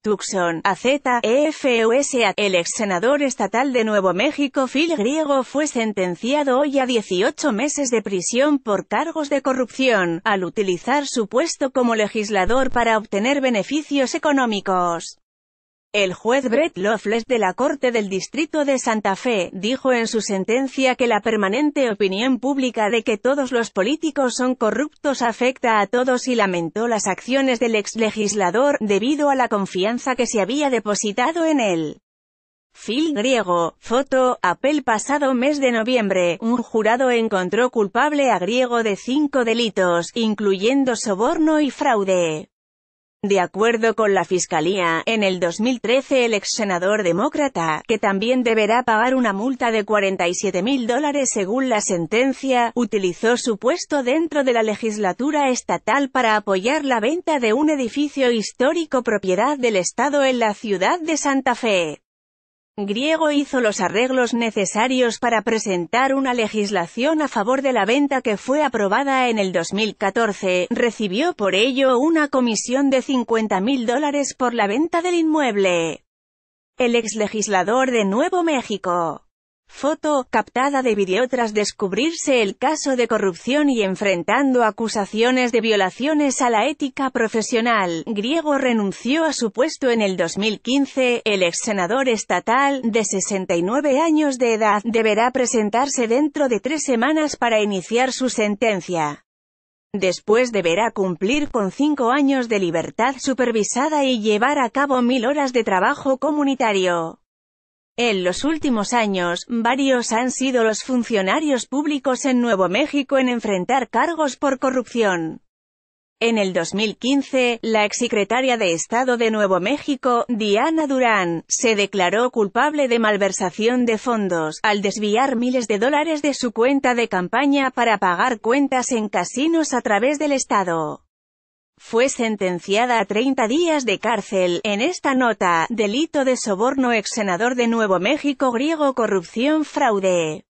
Tucson, AZEFUSA, e, el ex senador estatal de Nuevo México Phil Griego fue sentenciado hoy a 18 meses de prisión por cargos de corrupción, al utilizar su puesto como legislador para obtener beneficios económicos. El juez Brett Loveless, de la Corte del Distrito de Santa Fe, dijo en su sentencia que la permanente opinión pública de que todos los políticos son corruptos afecta a todos y lamentó las acciones del ex legislador debido a la confianza que se había depositado en él. Phil Griego, foto, Apel pasado mes de noviembre, un jurado encontró culpable a Griego de cinco delitos, incluyendo soborno y fraude. De acuerdo con la Fiscalía, en el 2013 el ex senador demócrata, que también deberá pagar una multa de 47 mil dólares según la sentencia, utilizó su puesto dentro de la legislatura estatal para apoyar la venta de un edificio histórico propiedad del Estado en la ciudad de Santa Fe griego hizo los arreglos necesarios para presentar una legislación a favor de la venta que fue aprobada en el 2014, recibió por ello una comisión de 50 mil dólares por la venta del inmueble. El ex legislador de Nuevo México Foto, captada de video tras descubrirse el caso de corrupción y enfrentando acusaciones de violaciones a la ética profesional, Griego renunció a su puesto en el 2015, el ex senador estatal, de 69 años de edad, deberá presentarse dentro de tres semanas para iniciar su sentencia. Después deberá cumplir con cinco años de libertad supervisada y llevar a cabo mil horas de trabajo comunitario. En los últimos años, varios han sido los funcionarios públicos en Nuevo México en enfrentar cargos por corrupción. En el 2015, la exsecretaria de Estado de Nuevo México, Diana Durán, se declaró culpable de malversación de fondos, al desviar miles de dólares de su cuenta de campaña para pagar cuentas en casinos a través del Estado fue sentenciada a 30 días de cárcel. En esta nota, delito de soborno ex senador de Nuevo México griego corrupción fraude.